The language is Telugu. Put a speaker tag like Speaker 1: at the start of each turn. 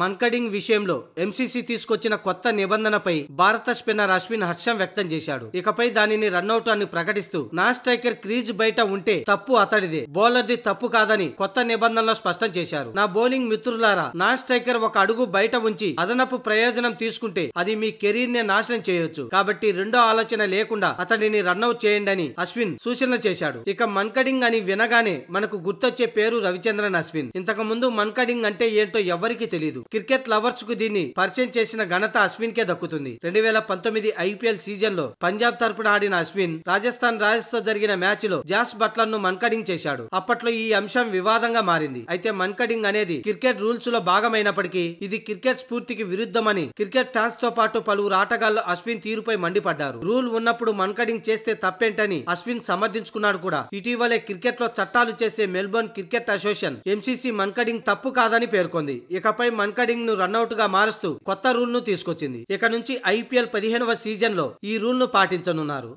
Speaker 1: మన్కడింగ్ విషయంలో ఎంసీసీ తీసుకొచ్చిన కొత్త నిబంధనపై భారత స్పిన్నర్ అశ్విన్ హర్షం వ్యక్తం చేశాడు ఇకపై దానిని రన్అట్ అని ప్రకటిస్తూ నా స్ట్రైకర్ క్రీజ్ బయట ఉంటే తప్పు అతడిదే బౌలర్ది తప్పు కాదని కొత్త నిబంధనలో స్పష్టం చేశారు నా బౌలింగ్ మిత్రులారా నా స్ట్రైకర్ ఒక అడుగు బయట ఉంచి అదనపు ప్రయోజనం తీసుకుంటే అది మీ కెరీర్ నే నాశనం చేయొచ్చు కాబట్టి రెండో ఆలోచన లేకుండా అతడిని రన్అట్ చేయండి అని అశ్విన్ సూచన చేశాడు ఇక మన్కడింగ్ అని వినగానే మనకు గుర్తొచ్చే పేరు రవిచంద్రన్ అశ్విన్ ఇంతకు ముందు మన్కడింగ్ అంటే ఏంటో ఎవరికి తెలియదు లేదు క్రికెట్ లవర్స్ కు దీన్ని పరిచయం చేసిన ఘనత అశ్విన్ కే దక్కుతుంది రెండు వేల పంతొమ్మిది ఐపీఎల్ సీజన్ లో పంజాబ్ తరపున ఆడిన అశ్విన్ రాజస్థాన్ రాయల్స్ తో జరిగిన మ్యాచ్ లో జాస్ బట్లర్ ను మన్కడింగ్ చేశాడు అప్పట్లో ఈ అంశం వివాదంగా మారింది అయితే మన్కడింగ్ అనేది క్రికెట్ రూల్స్ లో భాగమైనప్పటికీ ఇది క్రికెట్ స్ఫూర్తికి విరుద్ధమని క్రికెట్ ఫ్యాన్స్ తో పాటు పలువురు ఆటగాళ్లు అశ్విన్ తీరుపై మండిపడ్డారు రూల్ ఉన్నప్పుడు మన్కడింగ్ చేస్తే తప్పేంటని అశ్విన్ సమర్థించుకున్నాడు కూడా ఇటీవలే క్రికెట్ లో చట్టాలు చేసే Melbourne Cricket Association MCC Mankading తప్పు కాదని పేర్కొంది ఇకపై మన్ వన్కడింగ్ ను రన్అట్ గా మారుస్తూ కొత్త రూల్ ను తీసుకొచ్చింది ఇక నుంచి ఐపీఎల్ పదిహేనవ సీజన్ లో ఈ రూల్ ను పాటించనున్నారు